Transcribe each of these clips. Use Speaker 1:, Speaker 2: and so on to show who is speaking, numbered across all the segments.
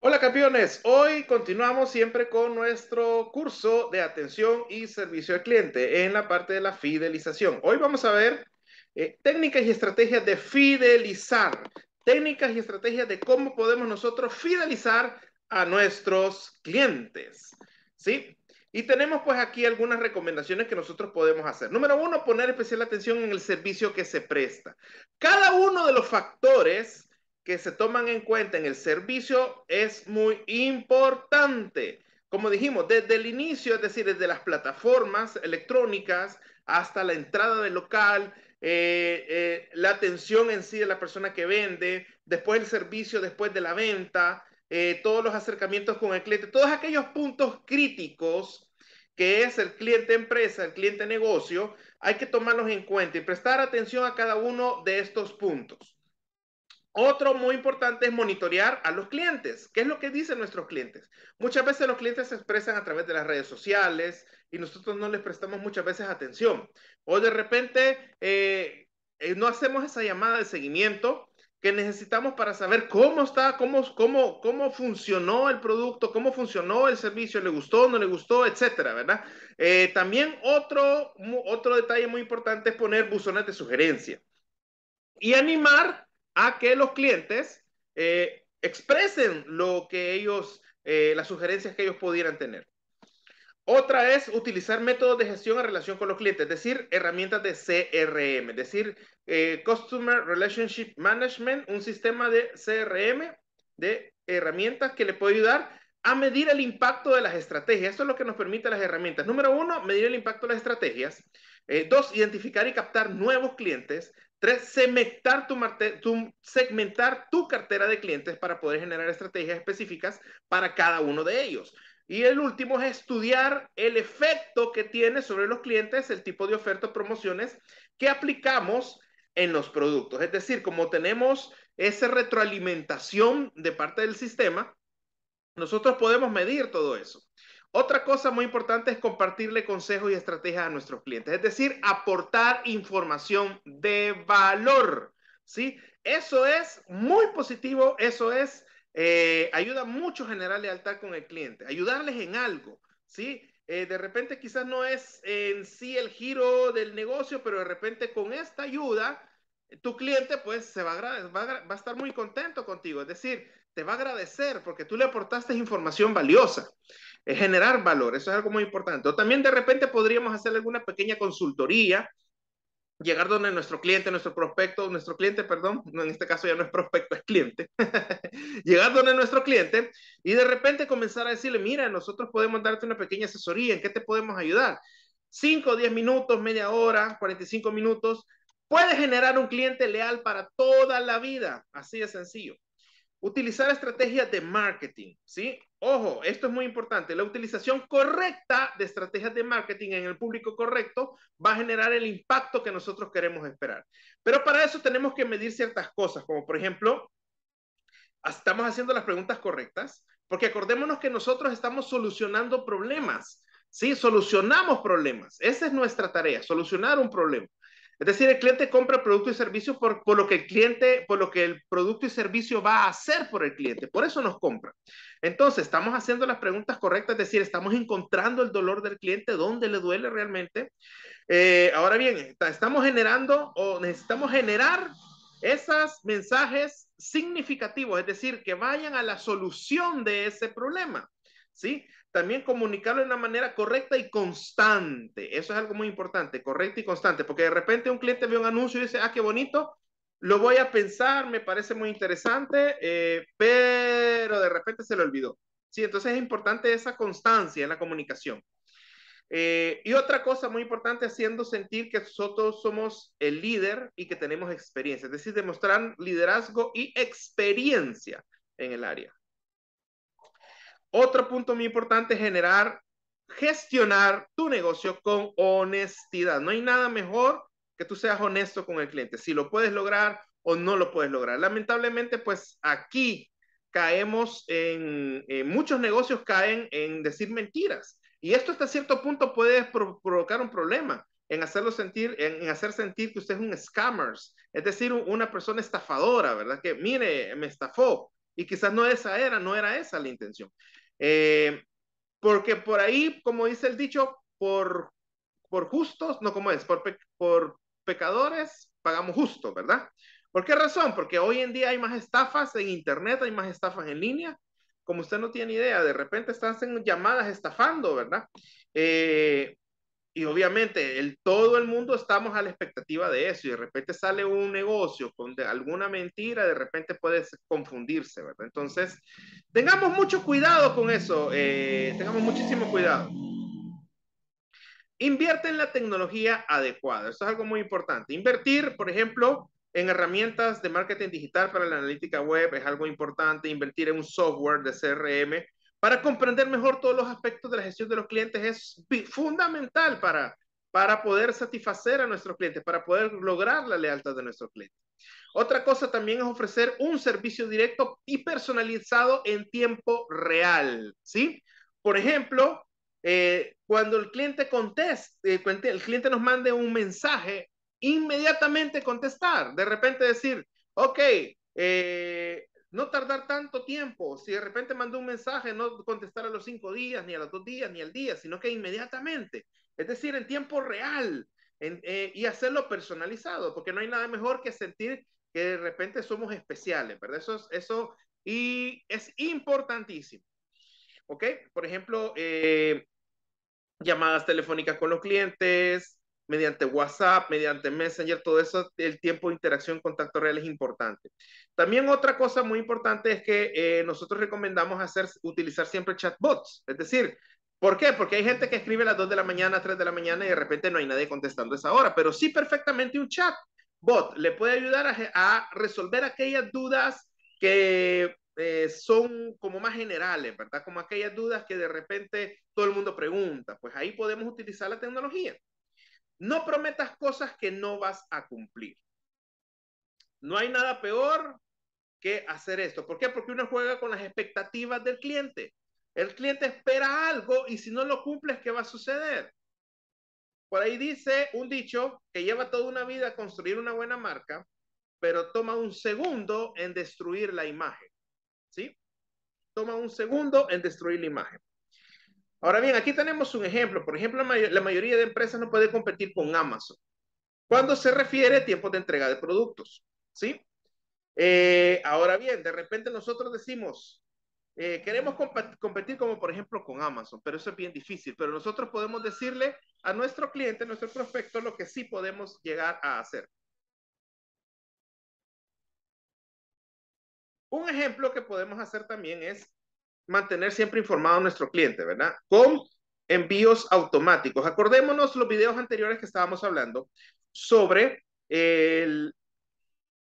Speaker 1: Hola campeones, hoy continuamos siempre con nuestro curso de atención y servicio al cliente en la parte de la fidelización. Hoy vamos a ver eh, técnicas y estrategias de fidelizar, técnicas y estrategias de cómo podemos nosotros fidelizar a nuestros clientes. ¿Sí? Y tenemos pues aquí algunas recomendaciones que nosotros podemos hacer. Número uno, poner especial atención en el servicio que se presta. Cada uno de los factores que se toman en cuenta en el servicio es muy importante. Como dijimos, desde el inicio, es decir, desde las plataformas electrónicas hasta la entrada del local, eh, eh, la atención en sí de la persona que vende, después el servicio, después de la venta, eh, todos los acercamientos con el cliente, todos aquellos puntos críticos que es el cliente empresa, el cliente negocio, hay que tomarlos en cuenta y prestar atención a cada uno de estos puntos. Otro muy importante es monitorear a los clientes. ¿Qué es lo que dicen nuestros clientes? Muchas veces los clientes se expresan a través de las redes sociales y nosotros no les prestamos muchas veces atención. O de repente eh, eh, no hacemos esa llamada de seguimiento que necesitamos para saber cómo está, cómo, cómo, cómo funcionó el producto, cómo funcionó el servicio, le gustó, no le gustó, etcétera, ¿verdad? Eh, también otro, otro detalle muy importante es poner buzones de sugerencia y animar a que los clientes eh, expresen lo que ellos, eh, las sugerencias que ellos pudieran tener. Otra es utilizar métodos de gestión en relación con los clientes, es decir, herramientas de CRM, es decir, eh, Customer Relationship Management, un sistema de CRM de herramientas que le puede ayudar a medir el impacto de las estrategias. Esto es lo que nos permite las herramientas. Número uno, medir el impacto de las estrategias. Eh, dos, identificar y captar nuevos clientes. Tres, segmentar tu, tu, segmentar tu cartera de clientes para poder generar estrategias específicas para cada uno de ellos. Y el último es estudiar el efecto que tiene sobre los clientes el tipo de ofertas, promociones que aplicamos en los productos. Es decir, como tenemos esa retroalimentación de parte del sistema, nosotros podemos medir todo eso. Otra cosa muy importante es compartirle consejos y estrategias a nuestros clientes, es decir, aportar información de valor. ¿sí? Eso es muy positivo, eso es, eh, ayuda mucho a generar lealtad con el cliente, ayudarles en algo. ¿sí? Eh, de repente quizás no es en sí el giro del negocio, pero de repente con esta ayuda, tu cliente pues se va a, va a estar muy contento contigo. Es decir, te va a agradecer porque tú le aportaste información valiosa. Es generar valor, eso es algo muy importante. también de repente podríamos hacer alguna pequeña consultoría, llegar donde nuestro cliente, nuestro prospecto, nuestro cliente, perdón, en este caso ya no es prospecto, es cliente, llegar donde nuestro cliente y de repente comenzar a decirle, mira, nosotros podemos darte una pequeña asesoría, ¿en qué te podemos ayudar? 5, 10 minutos, media hora, 45 minutos, puede generar un cliente leal para toda la vida, así de sencillo. Utilizar estrategias de marketing, ¿sí? Ojo, esto es muy importante. La utilización correcta de estrategias de marketing en el público correcto va a generar el impacto que nosotros queremos esperar. Pero para eso tenemos que medir ciertas cosas, como por ejemplo, estamos haciendo las preguntas correctas, porque acordémonos que nosotros estamos solucionando problemas, ¿sí? Solucionamos problemas. Esa es nuestra tarea, solucionar un problema. Es decir, el cliente compra el producto y servicio por, lo que el cliente, por lo que el producto y servicio va a hacer por el cliente. Por eso nos compra. Entonces, estamos haciendo las preguntas correctas, es decir, estamos encontrando el dolor del cliente, dónde le duele realmente. Eh, ahora bien, estamos generando o necesitamos generar esos mensajes significativos, es decir, que vayan a la solución de ese problema. ¿Sí? también comunicarlo de una manera correcta y constante. Eso es algo muy importante, correcto y constante, porque de repente un cliente ve un anuncio y dice, ah, qué bonito, lo voy a pensar, me parece muy interesante, eh, pero de repente se lo olvidó. Sí, entonces es importante esa constancia en la comunicación. Eh, y otra cosa muy importante, haciendo sentir que nosotros somos el líder y que tenemos experiencia, es decir, demostrar liderazgo y experiencia en el área. Otro punto muy importante, es generar, gestionar tu negocio con honestidad. No hay nada mejor que tú seas honesto con el cliente, si lo puedes lograr o no lo puedes lograr. Lamentablemente, pues aquí caemos en, muchos negocios caen en decir mentiras. Y esto hasta cierto punto puede provocar un problema en hacerlo sentir, en, hacer sentir que usted es un scammers, es decir, una persona estafadora, ¿verdad? Que mire, me estafó. Y quizás no esa era, no era esa la intención. Eh, porque por ahí, como dice el dicho, por, por justos, no como es, por, por pecadores pagamos justo, ¿verdad? ¿Por qué razón? Porque hoy en día hay más estafas en Internet, hay más estafas en línea. Como usted no tiene idea, de repente están en llamadas estafando, ¿verdad? Eh, y obviamente el, todo el mundo estamos a la expectativa de eso y de repente sale un negocio con alguna mentira, de repente puede confundirse, ¿verdad? Entonces, tengamos mucho cuidado con eso, eh, tengamos muchísimo cuidado. Invierte en la tecnología adecuada, eso es algo muy importante. Invertir, por ejemplo, en herramientas de marketing digital para la analítica web es algo importante, invertir en un software de CRM para comprender mejor todos los aspectos de la gestión de los clientes es fundamental para, para poder satisfacer a nuestros clientes, para poder lograr la lealtad de nuestros clientes. Otra cosa también es ofrecer un servicio directo y personalizado en tiempo real, ¿sí? Por ejemplo, eh, cuando el cliente conteste, eh, el cliente nos mande un mensaje, inmediatamente contestar, de repente decir, ok, eh, no tardar tanto tiempo. Si de repente mandó un mensaje, no contestar a los cinco días, ni a los dos días, ni al día, sino que inmediatamente. Es decir, en tiempo real eh, y hacerlo personalizado, porque no hay nada mejor que sentir que de repente somos especiales, ¿verdad? Eso eso y es importantísimo. ¿Ok? Por ejemplo, eh, llamadas telefónicas con los clientes, mediante WhatsApp, mediante Messenger, todo eso, el tiempo de interacción, contacto real es importante. También otra cosa muy importante es que eh, nosotros recomendamos hacer, utilizar siempre chatbots, es decir, ¿Por qué? Porque hay gente que escribe a las 2 de la mañana, 3 de la mañana y de repente no hay nadie contestando esa hora, pero sí perfectamente un chatbot le puede ayudar a, resolver aquellas dudas que eh, son como más generales, ¿verdad? Como aquellas dudas que de repente todo el mundo pregunta. Pues ahí podemos utilizar la tecnología. No prometas cosas que no vas a cumplir. No hay nada peor que hacer esto. ¿Por qué? Porque uno juega con las expectativas del cliente. El cliente espera algo y si no lo cumples, ¿qué va a suceder? Por ahí dice un dicho que lleva toda una vida construir una buena marca, pero toma un segundo en destruir la imagen. ¿Sí? Toma un segundo en destruir la imagen. Ahora bien, aquí tenemos un ejemplo. Por ejemplo, la, mayoría de empresas no puede competir con Amazon. Cuando se refiere a tiempo de entrega de productos, ¿sí? Eh, ahora bien, de repente nosotros decimos, eh, queremos competir como por ejemplo con Amazon, pero eso es bien difícil, pero nosotros podemos decirle a nuestro cliente, a nuestro prospecto, lo que sí podemos llegar a hacer. Un ejemplo que podemos hacer también es mantener siempre informado a nuestro cliente, ¿verdad? Con envíos automáticos. Acordémonos los videos anteriores que estábamos hablando sobre el,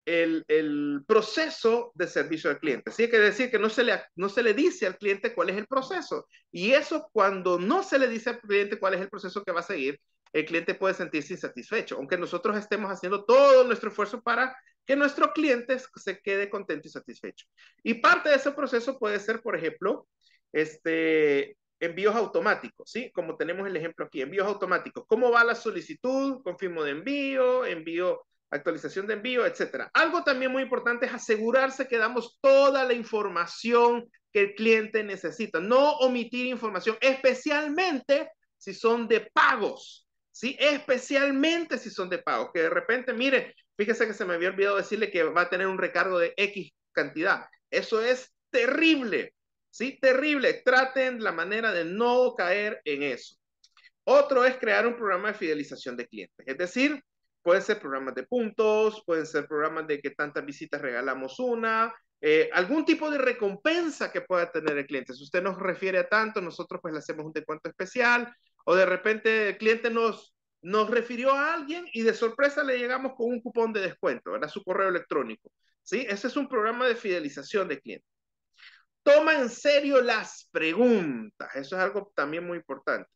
Speaker 1: el, proceso de servicio al cliente. Así que decir que no se, le, no se le dice al cliente cuál es el proceso. Y eso cuando no se le dice al cliente cuál es el proceso que va a seguir, el cliente puede sentirse insatisfecho, aunque nosotros estemos haciendo todo nuestro esfuerzo para que nuestro cliente se quede contento y satisfecho. Y parte de ese proceso puede ser, por ejemplo, este, envíos automáticos, ¿sí? Como tenemos el ejemplo aquí, envíos automáticos. ¿Cómo va la solicitud? Confirmo de envío, envío, actualización de envío, etcétera. Algo también muy importante es asegurarse que damos toda la información que el cliente necesita. No omitir información, especialmente si son de pagos, ¿sí? Especialmente si son de pagos, que de repente, mire, Fíjese que se me había olvidado decirle que va a tener un recargo de X cantidad. Eso es terrible, ¿sí? Terrible. Traten la manera de no caer en eso. Otro es crear un programa de fidelización de clientes. Es decir, pueden ser programas de puntos, pueden ser programas de que tantas visitas regalamos una, eh, algún tipo de recompensa que pueda tener el cliente. Si usted nos refiere a tanto, nosotros pues le hacemos un descuento especial o de repente el cliente nos nos refirió a alguien y de sorpresa le llegamos con un cupón de descuento, ¿verdad? Su correo electrónico. ¿Sí? Ese es un programa de fidelización de clientes. Toma en serio las preguntas. Eso es algo también muy importante.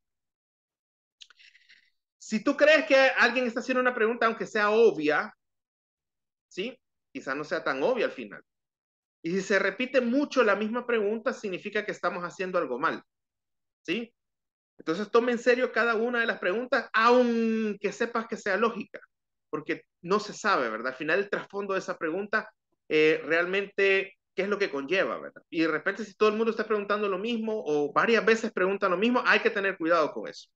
Speaker 1: Si tú crees que alguien está haciendo una pregunta, aunque sea obvia, ¿sí? Quizá no sea tan obvia al final. Y si se repite mucho la misma pregunta, significa que estamos haciendo algo mal, ¿sí? Entonces tome en serio cada una de las preguntas, aunque sepas que sea lógica, porque no se sabe, ¿verdad? Al final el trasfondo de esa pregunta eh, realmente qué es lo que conlleva, ¿verdad? Y de repente si todo el mundo está preguntando lo mismo o varias veces pregunta lo mismo, hay que tener cuidado con eso.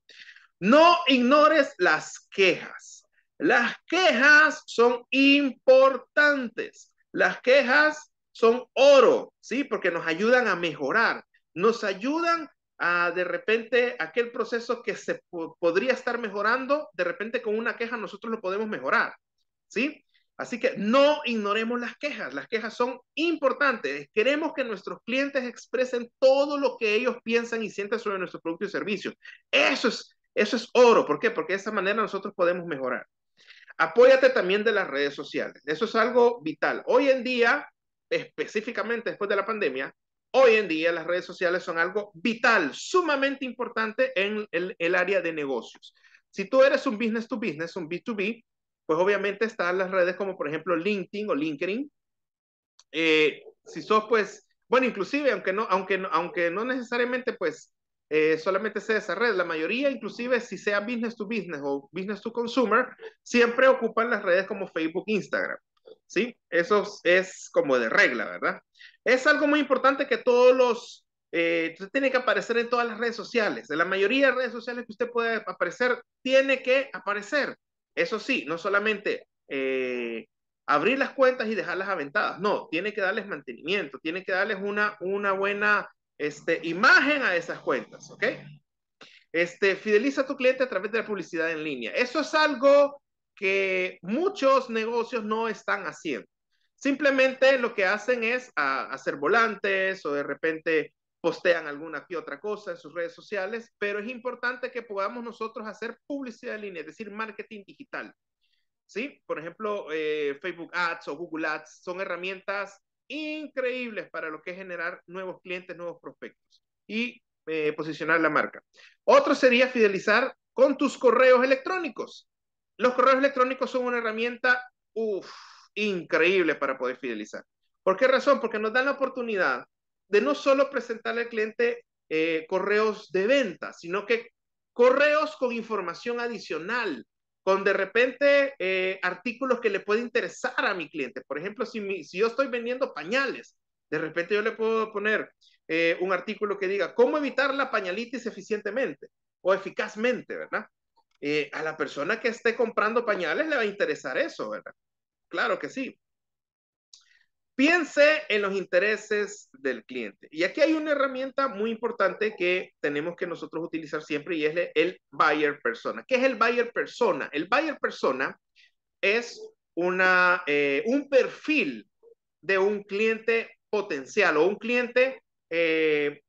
Speaker 1: No ignores las quejas. Las quejas son importantes. Las quejas son oro, ¿sí? Porque nos ayudan a mejorar, nos ayudan de repente aquel proceso que se podría estar mejorando, de repente con una queja nosotros lo podemos mejorar, ¿sí? Así que no ignoremos las quejas, las quejas son importantes. Queremos que nuestros clientes expresen todo lo que ellos piensan y sienten sobre nuestros productos y servicios. Eso es, eso es oro, ¿por qué? Porque de esa manera nosotros podemos mejorar. Apóyate también de las redes sociales, eso es algo vital. Hoy en día, específicamente después de la pandemia, Hoy en día las redes sociales son algo vital, sumamente importante en el, área de negocios. Si tú eres un business to business, un B2B, pues obviamente están las redes como por ejemplo LinkedIn o LinkedIn. Eh, si sos pues, bueno, inclusive, aunque no, aunque, aunque no necesariamente pues eh, solamente sea esa red, la mayoría inclusive si sea business to business o business to consumer, siempre ocupan las redes como Facebook, Instagram. ¿sí? Eso es como de regla, ¿verdad? Es algo muy importante que todos los, eh, tiene que aparecer en todas las redes sociales, en la mayoría de redes sociales que usted puede aparecer, tiene que aparecer. Eso sí, no solamente eh, abrir las cuentas y dejarlas aventadas, no, tiene que darles mantenimiento, tiene que darles una, una buena este, imagen a esas cuentas, ¿ok? Este, fideliza a tu cliente a través de la publicidad en línea. Eso es algo que muchos negocios no están haciendo. Simplemente lo que hacen es ah, hacer volantes o de repente postean alguna que otra cosa en sus redes sociales, pero es importante que podamos nosotros hacer publicidad en línea, es decir, marketing digital. ¿Sí? Por ejemplo, eh, Facebook Ads o Google Ads son herramientas increíbles para lo que es generar nuevos clientes, nuevos prospectos y eh, posicionar la marca. Otro sería fidelizar con tus correos electrónicos. Los correos electrónicos son una herramienta increíble para poder fidelizar. ¿Por qué razón? Porque nos dan la oportunidad de no solo presentarle al cliente eh, correos de venta, sino que correos con información adicional, con de repente eh, artículos que le puede interesar a mi cliente. Por ejemplo, si, yo estoy vendiendo pañales, de repente yo le puedo poner eh, un artículo que diga cómo evitar la pañalitis eficientemente o eficazmente, ¿verdad? Eh, a la persona que esté comprando pañales le va a interesar eso, ¿verdad? Claro que sí. Piense en los intereses del cliente. Y aquí hay una herramienta muy importante que tenemos que nosotros utilizar siempre y es el buyer persona. ¿Qué es el buyer persona? El buyer persona es una, eh, un perfil de un cliente potencial o un cliente eh,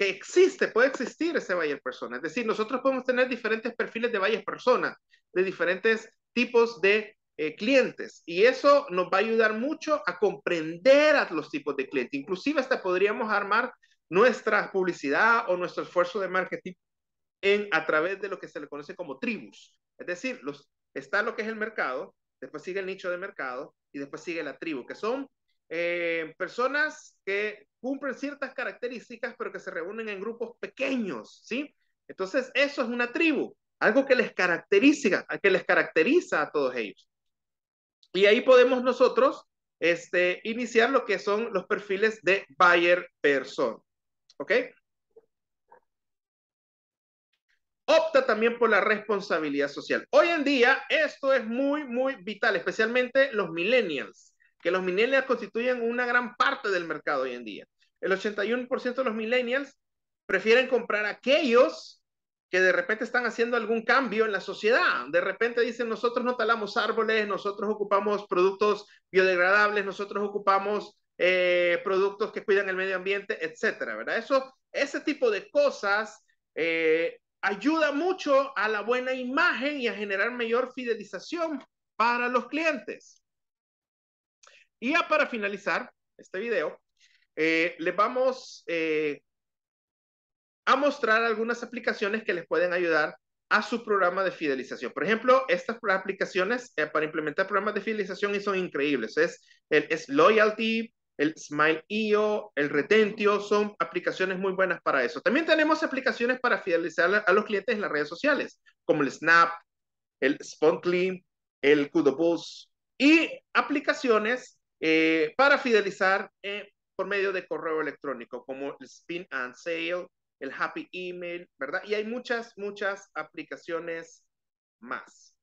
Speaker 1: que existe, puede existir ese buyer persona. Es decir, nosotros podemos tener diferentes perfiles de varias Personas, de diferentes tipos de eh, clientes. Y eso nos va a ayudar mucho a comprender a los tipos de clientes. Inclusive hasta podríamos armar nuestra publicidad o nuestro esfuerzo de marketing en, a través de lo que se le conoce como tribus. Es decir, los, está lo que es el mercado, después sigue el nicho de mercado y después sigue la tribu, que son eh, personas que cumplen ciertas características, pero que se reúnen en grupos pequeños, ¿sí? Entonces, eso es una tribu, algo que les caracteriza, que les caracteriza a todos ellos. Y ahí podemos nosotros este, iniciar lo que son los perfiles de Bayer Person, ¿ok? Opta también por la responsabilidad social. Hoy en día esto es muy, muy vital, especialmente los millennials que los millennials constituyen una gran parte del mercado hoy en día. El 81% de los millennials prefieren comprar aquellos que de repente están haciendo algún cambio en la sociedad. De repente dicen, nosotros no talamos árboles, nosotros ocupamos productos biodegradables, nosotros ocupamos eh, productos que cuidan el medio ambiente, etcétera, ¿verdad? Eso, ese tipo de cosas eh, ayuda mucho a la buena imagen y a generar mayor fidelización para los clientes. Y ya para finalizar este video, eh, les vamos eh, a mostrar algunas aplicaciones que les pueden ayudar a su programa de fidelización. Por ejemplo, estas aplicaciones eh, para implementar programas de fidelización y son increíbles. Es el Loyalty, el Smile.io, e el Retentio, son aplicaciones muy buenas para eso. También tenemos aplicaciones para fidelizar a los clientes en las redes sociales, como el Snap, el Spontly, el Kudo y aplicaciones eh, para fidelizar eh, por medio de correo electrónico, como el Spin and Sale, el Happy Email, ¿verdad? Y hay muchas, muchas aplicaciones más.